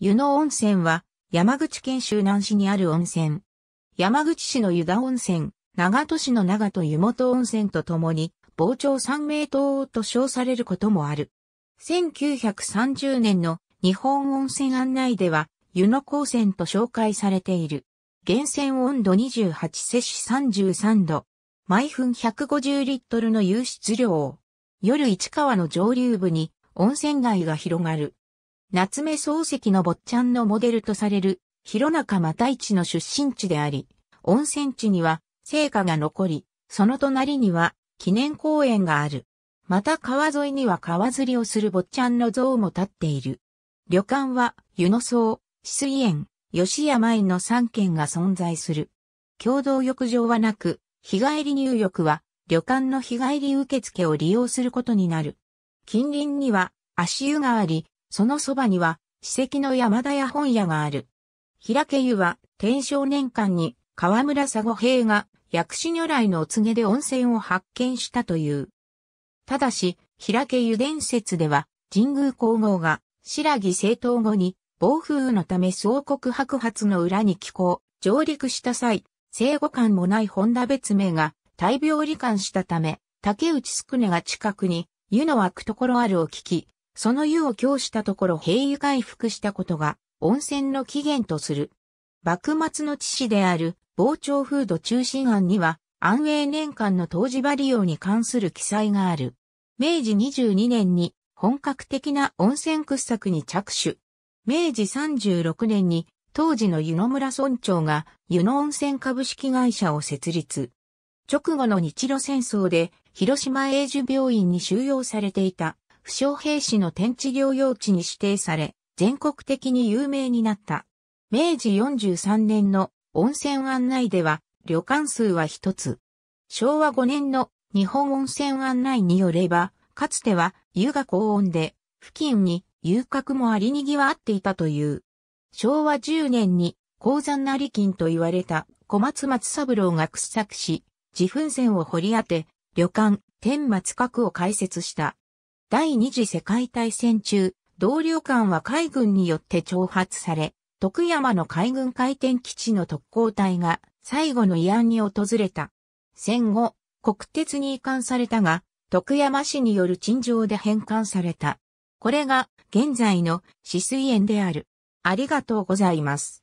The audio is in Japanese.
湯野温泉は山口県周南市にある温泉。山口市の湯田温泉、長門市の長門湯本温泉とともに、傍聴三名島と称されることもある。1930年の日本温泉案内では、湯野高泉と紹介されている。源泉温度28摂氏33度。毎分150リットルの湧出量。夜市川の上流部に温泉街が広がる。夏目漱石の坊ちゃんのモデルとされる、広中又市の出身地であり、温泉地には、聖火が残り、その隣には、記念公園がある。また川沿いには川釣りをする坊ちゃんの像も立っている。旅館は、湯野荘、止水園、吉山院の3軒が存在する。共同浴場はなく、日帰り入浴は、旅館の日帰り受付を利用することになる。近隣には、足湯があり、そのそばには、史跡の山田屋本屋がある。平家湯は、天正年間に、河村佐護平が、薬師如来のお告げで温泉を発見したという。ただし、平家湯伝説では、神宮皇后が、白木正統後に、暴風雨のため総国白髪の裏に寄港、上陸した際、生後感もない本田別名が、大病罹患したため、竹内宿根が近くに、湯の湧くところあるを聞き、その湯を供したところ平湯回復したことが温泉の起源とする。幕末の知史である傍聴風土中心案には安永年間の当時場利用に関する記載がある。明治22年に本格的な温泉掘削に着手。明治36年に当時の湯野村村長が湯野温泉株式会社を設立。直後の日露戦争で広島永寿病院に収容されていた負傷兵士の天地療養地に指定され、全国的に有名になった。明治43年の温泉案内では、旅館数は一つ。昭和5年の日本温泉案内によれば、かつては湯が高温で、付近に遊郭もありにぎわっていたという。昭和10年に鉱山成金と言われた小松松三郎が掘削し、自噴泉を掘り当て、旅館、天松閣を開設した。第二次世界大戦中、同僚艦は海軍によって挑発され、徳山の海軍海転基地の特攻隊が最後の慰安に訪れた。戦後、国鉄に移管されたが、徳山市による陳情で返還された。これが現在の止水園である。ありがとうございます。